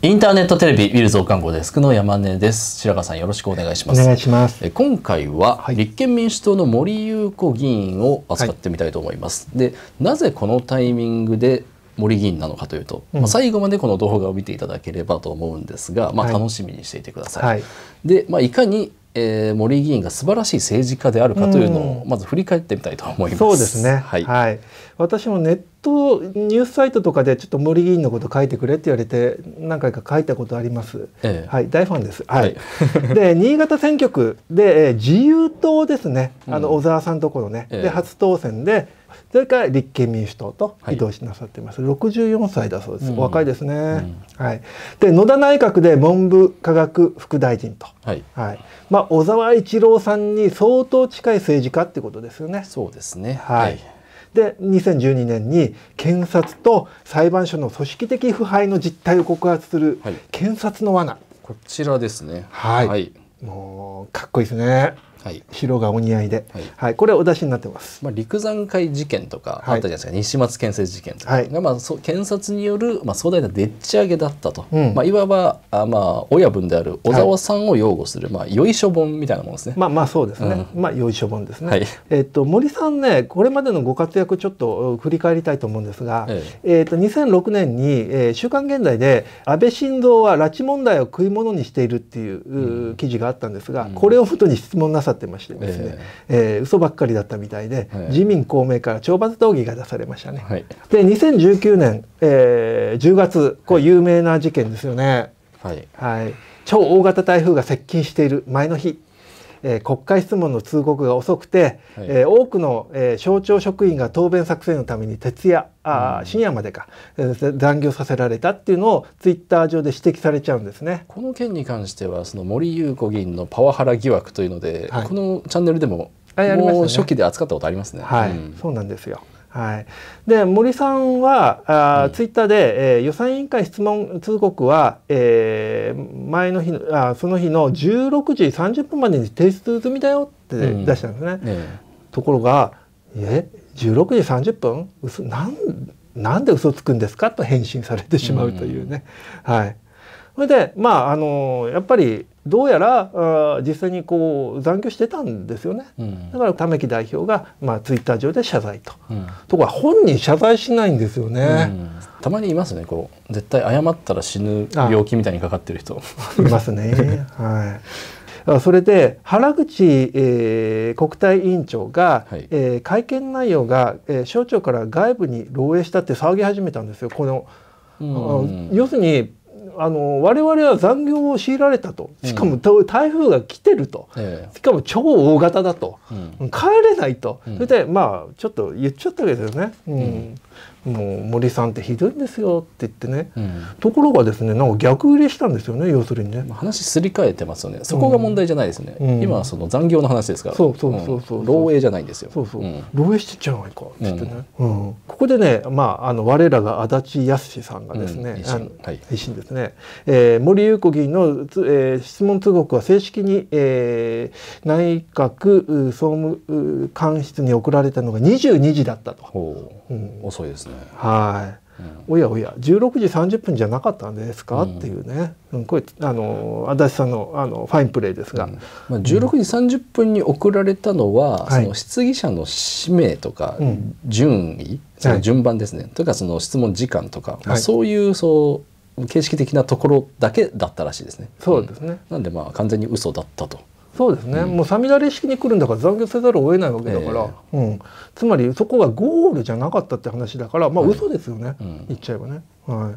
インターネットテレビウィル増看護デスクの山根です。白川さんよろしくお願いします。お願いします。え今回は立憲民主党の森裕子議員を扱ってみたいと思います。はい、で、なぜこのタイミングで森議員なのかというと、うん、まあ最後までこの動画を見ていただければと思うんですが、まあ楽しみにしていてください。はい、で、まあいかにえー、森議員が素晴らしい政治家であるかというのをまず振り返ってみたいと思います。うん、そうですね、はい、はい、私もネットニュースサイトとかでちょっと森議員のこと書いてくれって言われて何回か書いたことあります。ええ、はい、大ファンです。はい。はい、で新潟選挙区で、えー、自由党ですね。あの小沢さんところね、え、で初当選でそれから立憲民主党と移動しなさっています、六十64歳だそうです、うん、若いですね、うん、はい、で野田内閣で文部科学副大臣と、はい、はい、まあ、小沢一郎さんに相当近い政治家ってことですよね。そうですね、はい、はいで2012年に検察と裁判所の組織的腐敗の実態を告発する「検察の罠」はい、こちらですねはい、もうかっこいいですねはい、白がお似合いで、はい、はい、これはお出しになってます。まあ陸山会事件とかあったじゃないですか、はい、西松建設事件とかが、まあそ検察によるまあ壮大なでっち上げだったと、うん、まあいわばあまあ親分である小沢さんを擁護する、まあよいしょ本みたいなものですね。まあまあそうですね。うん、まあよいしょ本ですね。はい、えっと森さんねこれまでのご活躍ちょっと振り返りたいと思うんですが、えっ、ええー、と2006年に、えー、週刊現代で安倍晋三は拉致問題を食い物にしているっていう、う記事があったんですが、これをふとに質問なささってましてですね、ええー、嘘ばっかりだったみたいで、自民公明から懲罰動議が出されましたね。はい、で2019年、えー、10月こう有名な事件ですよね。はい、はい、超大型台風が接近している前の日えー、国会質問の通告が遅くて、はい、えー、多くの、えー、省庁職員が答弁作成のために徹夜あ、うん、深夜までか、えー、残業させられたっていうのをツイッター上で指摘されちゃうんですねこの件に関してはその森裕子議員のパワハラ疑惑というので、はい、このチャンネルでも、もう初期で扱ったことありますね。はい、うん、そうなんですよはい、で森さんはあ、はツイッターで、えー、予算委員会質問通告は、えー、前の日あその日の16時30分までに提出済みだよって出したんですね。うんね、ところが「え16時30分嘘なんなんで嘘つくんですか?」と返信されてしまうというね。うん、はい、それでまああのやっぱりどうやらあ実際にこう残業してたんですよね、うん、だから為木代表が、まあ、ツイッター上で謝罪と、うん、ところが本人謝罪しないんですよね、うん、たまにいますねこう絶対謝ったら死ぬ病気みたいにかかってる人 いますねはいそれで原口、えー、国対委員長が、はい、えー、会見内容が、えー、省庁から外部に漏洩したって騒ぎ始めたんですよこの、うん、要するにあの我々は残業を強いられたとしかも、台風が来てると、しかも超大型だと、うん、帰れないと、それでまあちょっと言っちゃったわけですよね。うんもう森さんってひどいんですよって言ってね、うん、ところがですねなんか逆売れしたんですよね要するにね話すり替えてますよねそこが問題じゃないですね、うん、今はその残業の話ですからそうそうそうそう、漏洩じゃないんですよそうそう、漏洩してんじゃないかってってね、ここでねまああの我らが足立康さんがですね、はい、維新ですね、えー、森裕子議員の、えー、質問通告は正式に、えー、内閣総務官室に送られたのが22時だったと、うん、遅いですねはい、うん、おやおや16時30分じゃなかったんですか、うん、っていうね、うん、これあの足立さんのあのファインプレーですが、うん、まあ、16時30分に送られたのは、その質疑者の氏名とか順位、その順番ですね、はい、というかその質問時間とか、はい、まあ、そういうそう形式的なところだけだったらしいですね。そうですね、なんでまあ完全に嘘だったと。そうですね、うん、もうサミダレ式に来るんだから残業せざるを得ないわけだから、えー、うん、つまりそこがゴールじゃなかったって話だからまあ嘘ですよね、はい、言っちゃえばね。は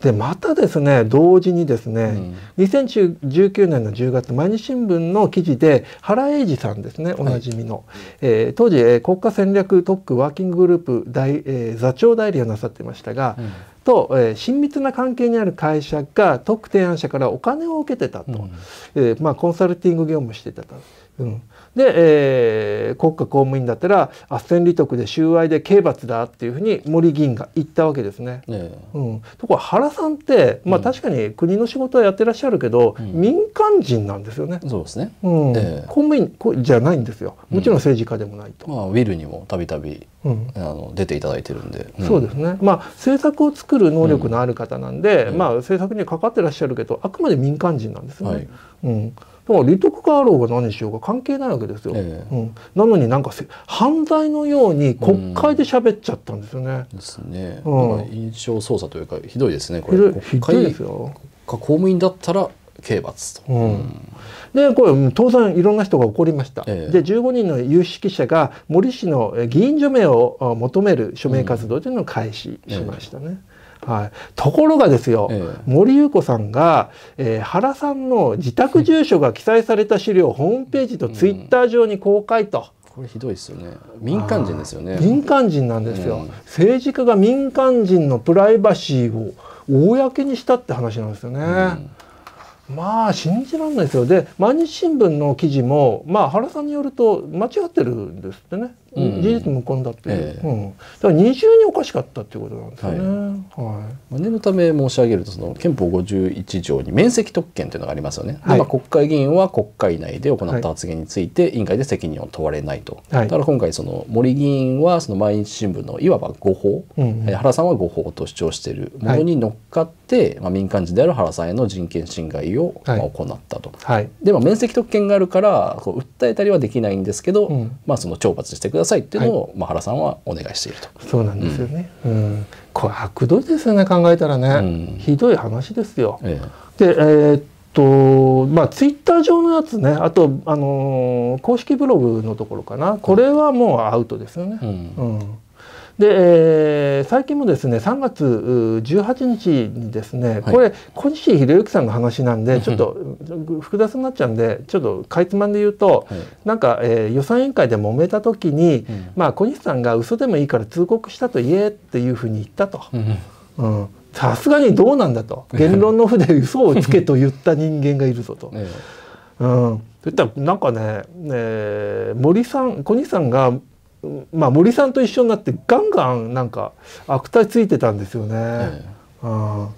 い、でまたですね同時にですね、うん、2019年の10月毎日新聞の記事で原英二さんですねおなじみの、はい、えー、当時、え国家戦略特区ワーキンググループ大、えー、座長代理をなさってましたが、うんと、えー、親密な関係にある会社が特定案者からお金を受けてたと、うん、えー、まあ、コンサルティング業務してたと。うんで、えー、国家公務員だったら斡旋利得で収賄で刑罰だっていうふうに森議員が言ったわけですね。えうん、ところ原さんって、まあ、確かに国の仕事はやってらっしゃるけど、うん、民間人なんですよね。そうですね、うん、えー、公務員じゃないんですよもちろん政治家でもないと。うん、まあ、ウィルにもたびたび出ていただいてるんで、そうですね、まあ、政策を作る能力のある方なんで、まあ、政策にはかかってらっしゃるけどあくまで民間人なんですね。はい、うんだから利得があろうが何しようが関係ないわけですよ。えー、うん、なのになんか犯罪のように国会で喋っちゃったんですよね。うん、ですね。うん、印象操作というかひどいですねこれ。ひどいですよ。公務員だったら刑罰と、うん、でこれ当然いろんな人が怒りました、ええ、で15人の有識者が森氏の議員除名を求める署名活動というのを開始しましたね。えはい、ところがですよ、えー、森裕子さんが、えー、原さんの自宅住所が記載された資料をホームページとツイッター上に公開と。うん、これひどいですよね民間人ですよね民間人なんですよ、うん、政治家が民間人のプライバシーを公にしたって話なんですよね、うん、まあ信じらんないですよで毎日新聞の記事もまあ原さんによると間違ってるんですってね事実無根だっていう、うんだから二重におかしかったっていうことなんですよね。はい念のため申し上げるとその憲法51条に免責特権というのがありますよね。はい、国会議員は国会内で行った発言について委員会で責任を問われないと、はい、だから今回その森議員はその毎日新聞のいわば誤報、うんうん、原さんは誤報と主張しているものに乗っかって、はい、まあ、民間人である原さんへの人権侵害を行ったと。はい、でも免責特権があるからこう訴えたりはできないんですけど、うん、まあ、その懲罰してくださいださいっていうのを、まあ、原さんはお願いしていると。そうなんですよね、うん、これ悪どいですよね考えたらね、うん、ひどい話ですよ。ええ、で、えー、とまあツイッター上のやつねあと、あのー、公式ブログのところかなこれはもうアウトですよね。うん、うん、で、えー、最近もですね3月18日にですね、これ小西秀之さんの話なんでちょっと複雑になっちゃうんでちょっとかいつまんで言うと、はい、なんか、えー、予算委員会で揉めた時に、うん、まあ小西さんが嘘でもいいから通告したと言えっていうふうに言ったと。うん、うんさすがにどうなんだと 言論の筆で嘘をつけと言った人間がいるぞと。うん、そしたらなんかね、え森さん小西さんがまあ、森さんと一緒になってガンガンなんか悪態ついてたんですよね。ええ、うん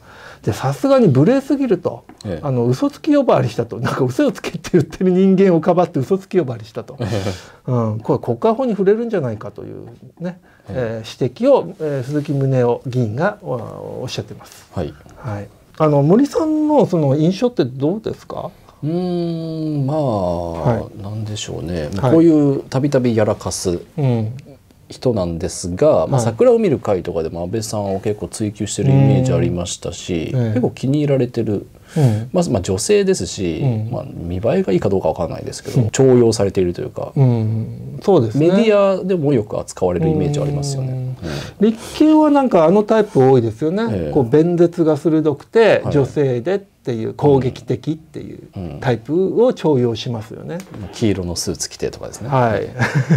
でさすがに無礼すぎると、ええ、あの嘘つき呼ばわりしたとなんか嘘をつけって言ってる人間をかばって嘘つき呼ばわりしたと、うん、これ国家法に触れるんじゃないかというね、ええ指摘を、えー、鈴木宗男議員がおおっしゃってます。はい、はい、あの森さんのその印象ってどうですかうんまあ、はい、なんでしょうね、こういうたびたびやらかす、人なんですが、まあ、桜を見る会とかでも安倍さんを結構追求してるイメージありましたし、結構気に入られてる、うん、まずまあ女性ですし、うん、まあ、見栄えがいいかどうかわからないですけど、重用されているというか、そうです、ね、メディアでもよく扱われるイメージありますよね。立憲はなんかあのタイプ多いですよね。えー、こう弁舌が鋭くて女性で、っていう攻撃的っていうタイプを重用しますよね、うんうん、黄色のスーツ着てとかですねはい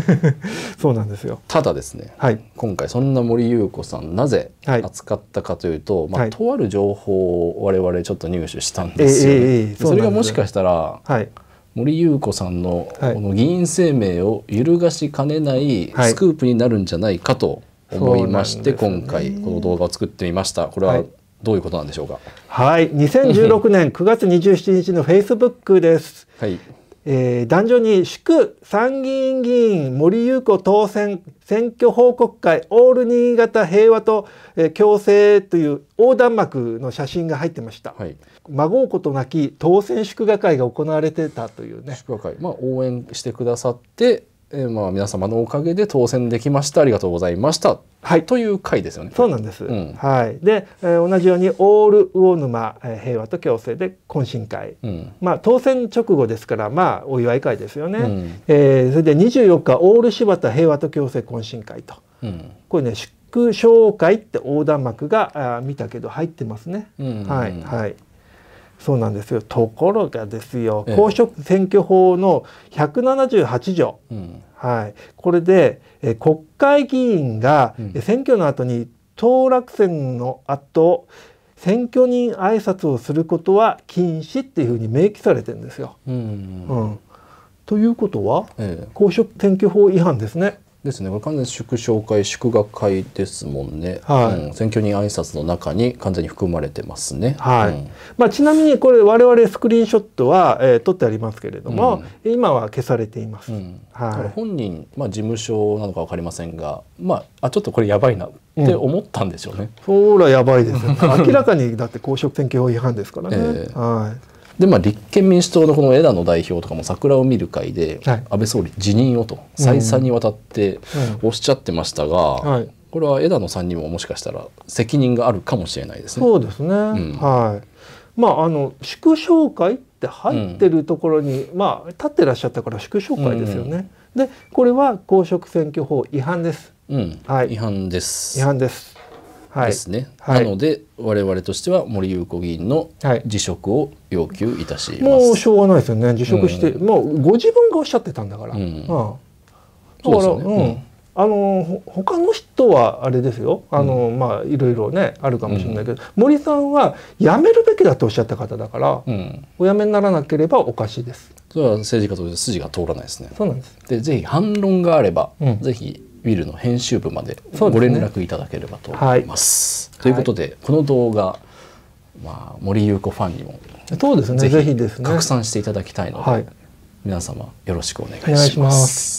そうなんですよただですね、はい、今回そんな森裕子さんなぜ扱ったかというと、はい、まあ、とある情報を我々ちょっと入手したんですよね、ね、えそれがもしかしたら、はい森裕子さんのこの議員生命を揺るがしかねないスクープになるんじゃないかと思いまして、今回この動画を作ってみました。これはどういうことなんでしょうか。はい、2016年9月27日のフェイスブックです。はい。えー、壇上に祝参議院議員森裕子当選選挙報告会オール新潟平和と、えー、共生という横断幕の写真が入ってました、はい、孫うことなき当選祝賀会が行われてたというね祝賀会、まあ、応援してくださってえー、まあ皆様のおかげで当選できましたありがとうございました、はい、という回ですよね。そうなんです、うん、はいで、えー、同じようにオール魚沼、えー、平和と共生で懇親会、うん、まあ当選直後ですからまあお祝い会ですよね、うん、えー、それで24日オール柴田平和と共生懇親会と、うん、これね祝勝会って横断幕があ見たけど入ってますね。うんうんうん、はい、はいそうなんですよところがですよ、ええ、公職選挙法の178条、うん、はい、これで、え国会議員が、選挙の後に当落選の後選挙人挨拶をすることは禁止っていうふうに明記されてるんですよ。うん、うんうん、ということは、ええ、公職選挙法違反ですね。ですねこれ完全に祝勝会祝賀会ですもんね、はいうん、選挙人挨拶の中に完全に含まれてますね、はい、うん、まあ、ちなみにこれ我々スクリーンショットは、えー、撮ってありますけれども、うん、今は消されています、はい、本人、まあ、事務所なのか分かりませんが、まあ、あちょっとこれやばいなって思ったんでしょうね、ほらやばいですね、明らかにだって公職選挙法違反ですからね、えー、はいでまあ、立憲民主党のこの枝野代表とかも桜を見る会で、安倍総理辞任をと再三にわたっておっしゃってましたが、これは枝野さんにももしかしたら責任があるかもしれないですね。そうですね、うん、はいまあ、あの祝勝会って入ってるところに、うん、まあ、立ってらっしゃったから祝勝会ですよね。うん、でこれは公職選挙法違反です。うん、はい、違反です。違反です。ですね、はい、なので我々としては森裕子議員の辞職を要求いたします、もうしょうがないですよね辞職して、うん、もうご自分がおっしゃってたんだから、うん、ああだからう、ね、うん、あの他の人はあれですよあの、うん、まあいろいろねあるかもしれないけど、うん、森さんは辞めるべきだとおっしゃった方だから、うん、お辞めにならなければおかしいですそれは政治家として筋が通らないですねそうなんですでぜひ反論があれば、ぜひビルの編集部までご連絡いただければと思います。すねはい、ということで、この動画、まあ、森優子ファンにもそうですねぜひ拡散していただきたいので、はい、皆様よろしくお願いします。